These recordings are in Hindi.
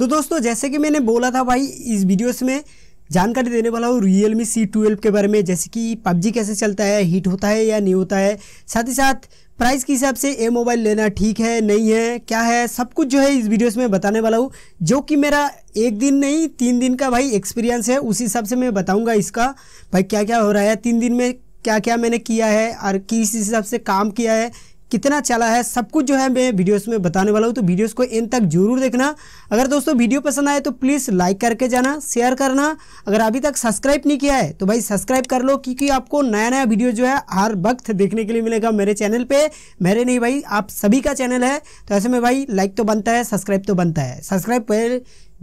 तो दोस्तों जैसे कि मैंने बोला था भाई इस वीडियोस में जानकारी देने वाला हूँ रियल मी सी ट्वेल्व के बारे में जैसे कि पबजी कैसे चलता है हीट होता है या नहीं होता है साथ ही साथ प्राइस के हिसाब से ये मोबाइल लेना ठीक है नहीं है क्या है सब कुछ जो है इस वीडियोस में बताने वाला हूँ जो कि मेरा एक दिन नहीं तीन दिन का भाई एक्सपीरियंस है उस हिसाब से मैं बताऊँगा इसका भाई क्या क्या हो रहा है तीन दिन में क्या क्या मैंने किया है और किस हिसाब से काम किया है कितना चला है सब कुछ जो है मैं वीडियोस में बताने वाला हूँ तो वीडियोस को एंड तक जरूर देखना अगर दोस्तों वीडियो पसंद आए तो प्लीज़ लाइक करके जाना शेयर करना अगर अभी तक सब्सक्राइब नहीं किया है तो भाई सब्सक्राइब कर लो क्योंकि आपको नया नया वीडियो जो है हर वक्त देखने के लिए मिलेगा मेरे चैनल पर मेरे नहीं भाई आप सभी का चैनल है तो ऐसे में भाई लाइक तो बनता है सब्सक्राइब तो बनता है सब्सक्राइब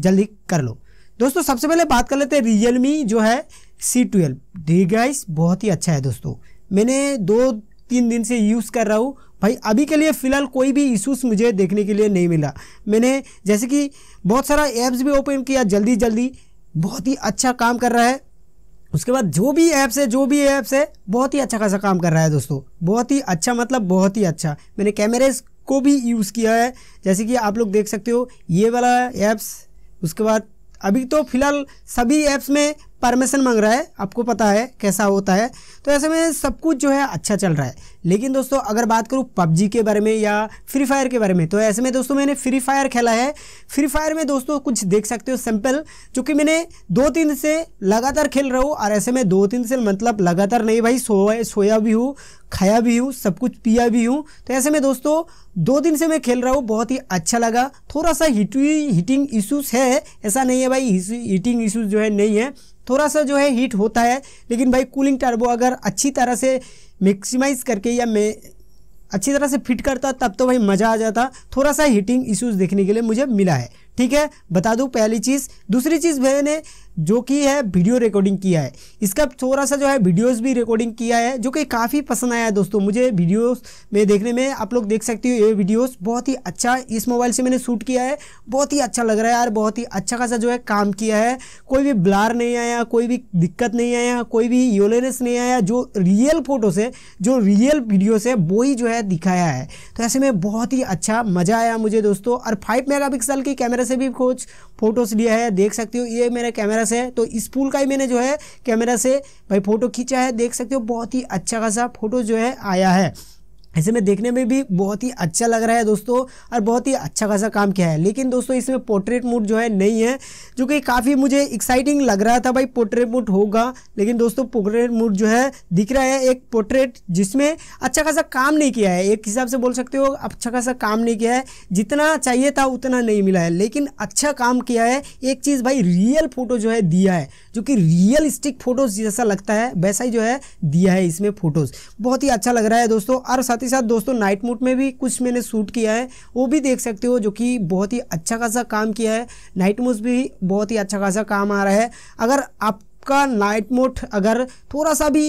जल्दी कर लो दोस्तों सबसे पहले बात कर लेते हैं रियलमी जो है सी ट्वेल्व डी बहुत ही अच्छा है दोस्तों मैंने दो तीन दिन से यूज़ कर रहा हूँ भाई अभी के लिए फ़िलहाल कोई भी इशूज़ मुझे देखने के लिए नहीं मिला मैंने जैसे कि बहुत सारा ऐप्स भी ओपन किया जल्दी जल्दी बहुत ही अच्छा काम कर रहा है उसके बाद जो भी ऐप्स है जो भी ऐप्स है बहुत ही अच्छा खासा काम कर रहा है दोस्तों बहुत ही अच्छा मतलब बहुत ही अच्छा मैंने कैमरे को भी यूज़ किया है जैसे कि आप लोग देख सकते हो ये वाला ऐप्स उसके बाद अभी तो फिलहाल सभी ऐप्स में परमिशन मांग रहा है आपको पता है कैसा होता है तो ऐसे में सब कुछ जो है अच्छा चल रहा है लेकिन दोस्तों अगर बात करूँ पबजी के बारे में या फ्री फायर के बारे में तो ऐसे में दोस्तों मैंने फ्री फायर खेला है फ्री फायर में दोस्तों कुछ देख सकते हो सैंपल जो कि मैंने दो तीन से लगातार खेल रहा हूँ और ऐसे में दो तीन से मतलब लगातार नहीं भाई सोया सोया भी हूँ खाया भी हूँ सब कुछ पिया भी हूँ तो ऐसे में दोस्तों दो दिन से मैं खेल रहा हूँ बहुत ही अच्छा लगा थोड़ा सा हीट हीटिंग इशूज़ है ऐसा नहीं है भाई हीटिंग इशूज़ जो है नहीं है थोड़ा सा जो है हीट होता है लेकिन भाई कूलिंग टर्बो अगर अच्छी तरह से मैक्सिमाइज़ करके या मैं अच्छी तरह से फिट करता तब तो भाई मज़ा आ जाता थोड़ा सा हीटिंग इश्यूज़ देखने के लिए मुझे मिला है ठीक है बता दूँ पहली चीज़ दूसरी चीज़ भैया ने जो कि है वीडियो रिकॉर्डिंग किया है इसका थोड़ा सा जो है वीडियोस भी रिकॉर्डिंग किया है जो कि काफ़ी पसंद आया है दोस्तों मुझे वीडियोस में देखने में आप लोग देख सकते हो ये वीडियोस बहुत ही अच्छा इस मोबाइल से मैंने शूट किया है बहुत ही अच्छा लग रहा है यार बहुत ही अच्छा खासा जो है काम किया है कोई भी ब्लार नहीं आया कोई भी दिक्कत नहीं आया कोई भी योलेनेस नहीं आया जो रियल फ़ोटो से जो रियल वीडियो से वो जो है दिखाया है तो ऐसे में बहुत ही अच्छा मज़ा आया मुझे दोस्तों और फाइव मेगा की कैमरा से भी कुछ फोटोज़ लिया है देख सकते हो ये मेरा कैमरा से है तो इस पूल का ही मैंने जो है कैमरा से भाई फ़ोटो खींचा है देख सकते हो बहुत ही अच्छा खासा फोटो जो है आया है ऐसे में देखने में भी बहुत ही अच्छा लग रहा है दोस्तों और बहुत ही अच्छा खासा काम किया है लेकिन दोस्तों इसमें पोर्ट्रेट मूड जो है नहीं है जो कि काफ़ी मुझे एक्साइटिंग लग रहा था भाई पोर्ट्रेट मूड होगा लेकिन दोस्तों पोर्ट्रेट मूड जो है दिख रहा है एक पोर्ट्रेट जिसमें अच्छा खासा काम नहीं किया है एक हिसाब से बोल सकते हो अच्छा खासा काम नहीं किया है जितना चाहिए था उतना नहीं मिला है लेकिन अच्छा काम किया है एक चीज़ भाई रियल फ़ोटो जो है दिया है जो कि रियल फ़ोटोज़ जैसा लगता है वैसा ही जो है दिया है इसमें फ़ोटोज़ बहुत ही अच्छा लग रहा है दोस्तों और साथ ही साथ दोस्तों नाइट मोड में भी कुछ मैंने शूट किया है वो भी देख सकते हो जो कि बहुत ही अच्छा खासा काम किया है नाइट मोड भी बहुत ही अच्छा खासा काम आ रहा है अगर आपका नाइट मोड अगर थोड़ा सा भी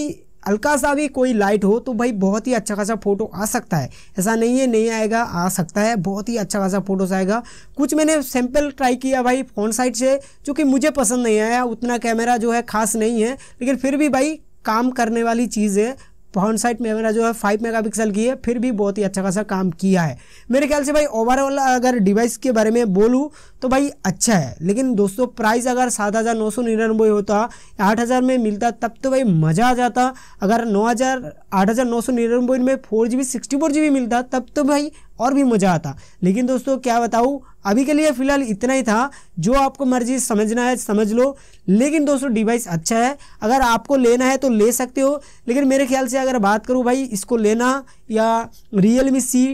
हल्का सा भी कोई लाइट हो तो भाई बहुत ही अच्छा खासा फोटो आ सकता है ऐसा नहीं है नहीं आएगा आ सकता है बहुत ही अच्छा खासा फोटोस आएगा कुछ मैंने सैंपल ट्राई किया भाई फोन साइड से जो कि मुझे पसंद नहीं आया उतना कैमरा जो है खास नहीं है लेकिन फिर भी भाई काम करने वाली चीज़ है फ्रंट साइड मेरा जो है फाइव मेगापिक्सल की है फिर भी बहुत ही अच्छा खासा काम किया है मेरे ख्याल से भाई ओवरऑल अगर डिवाइस के बारे में बोलूँ तो भाई अच्छा है लेकिन दोस्तों प्राइस अगर सात हज़ार नौ सौ निन्यानवे होता आठ हज़ार में मिलता तब तो भाई मज़ा आ जाता अगर नौ हज़ार आठ हज़ार नौ सौ में four G B sixty four G B मिलता तब तो भाई और भी मज़ा आता लेकिन दोस्तों क्या बताऊँ अभी के लिए फ़िलहाल इतना ही था जो आपको मर्जी समझना है समझ लो लेकिन दोस्तों डिवाइस अच्छा है अगर आपको लेना है तो ले सकते हो लेकिन मेरे ख्याल से अगर बात करूँ भाई इसको लेना या रियल मी सी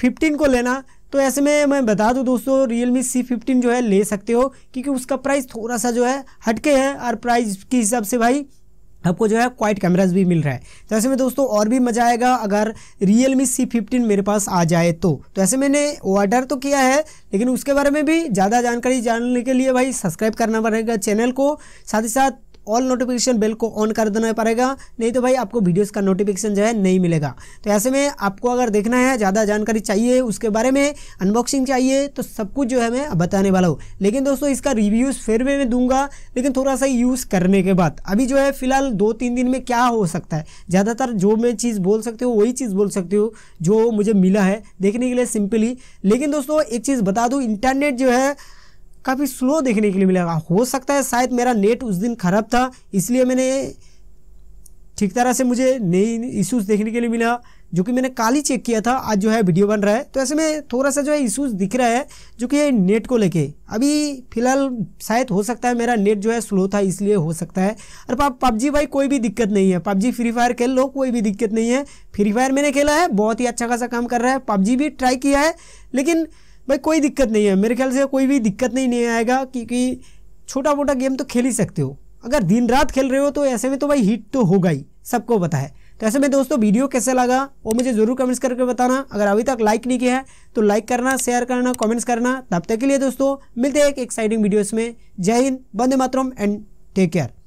फिफ्टीन को लेना तो ऐसे में मैं बता दूं दोस्तों सी फिफ्टीन जो है ले सकते हो क्योंकि उसका प्राइस थोड़ा सा जो है हटके है और प्राइस के हिसाब से भाई आपको जो है क्वाइट कैमराज भी मिल रहा है तो ऐसे में दोस्तों और भी मज़ा आएगा अगर रियल मी सी फिफ्टीन मेरे पास आ जाए तो तो ऐसे मैंने ऑर्डर तो किया है लेकिन उसके बारे में भी ज़्यादा जानकारी जानने के लिए भाई सब्सक्राइब करना पड़ेगा चैनल को साथ ही साथ ऑल नोटिफिकेशन बेल को ऑन कर देना पड़ेगा नहीं तो भाई आपको वीडियोस का नोटिफिकेशन जो है नहीं मिलेगा तो ऐसे में आपको अगर देखना है ज़्यादा जानकारी चाहिए उसके बारे में अनबॉक्सिंग चाहिए तो सब कुछ जो है मैं बताने वाला हूँ लेकिन दोस्तों इसका रिव्यूज़ फिर भी मैं दूंगा लेकिन थोड़ा सा यूज़ करने के बाद अभी जो है फिलहाल दो तीन दिन में क्या हो सकता है ज़्यादातर जो मैं चीज़ बोल सकती हूँ वही चीज़ बोल सकती हूँ जो मुझे मिला है देखने के लिए सिंपली लेकिन दोस्तों एक चीज़ बता दूँ इंटरनेट जो है काफ़ी स्लो देखने के लिए मिलेगा हो सकता है शायद मेरा नेट उस दिन ख़राब था इसलिए मैंने ठीक तरह से मुझे नई इश्यूज़ देखने के लिए मिला जो कि मैंने काल ही चेक किया था आज जो है वीडियो बन रहा है तो ऐसे में थोड़ा सा जो है इश्यूज़ दिख रहा है जो कि नेट को लेके अभी फ़िलहाल शायद हो सकता है मेरा नेट जो है स्लो था इसलिए हो सकता है और पाप पबजी भाई कोई भी दिक्कत नहीं है पबजी फ्री फायर खेल लो कोई भी दिक्कत नहीं है फ्री फायर मैंने खेला है बहुत ही अच्छा खासा काम कर रहा है पबजी भी ट्राई किया है लेकिन भाई कोई दिक्कत नहीं है मेरे ख्याल से कोई भी दिक्कत नहीं नहीं आएगा क्योंकि छोटा मोटा गेम तो खेल ही सकते हो अगर दिन रात खेल रहे हो तो ऐसे में तो भाई हिट तो होगा ही सबको पता है तो ऐसे में दोस्तों वीडियो कैसे लगा वो मुझे ज़रूर कमेंट्स करके बताना अगर अभी तक लाइक नहीं किया है तो लाइक करना शेयर करना कमेंट्स करना तब तक के लिए दोस्तों मिलते हैं एक एक्साइटिंग वीडियोज़ में जय हिंद बंदे मातरम एंड टेक केयर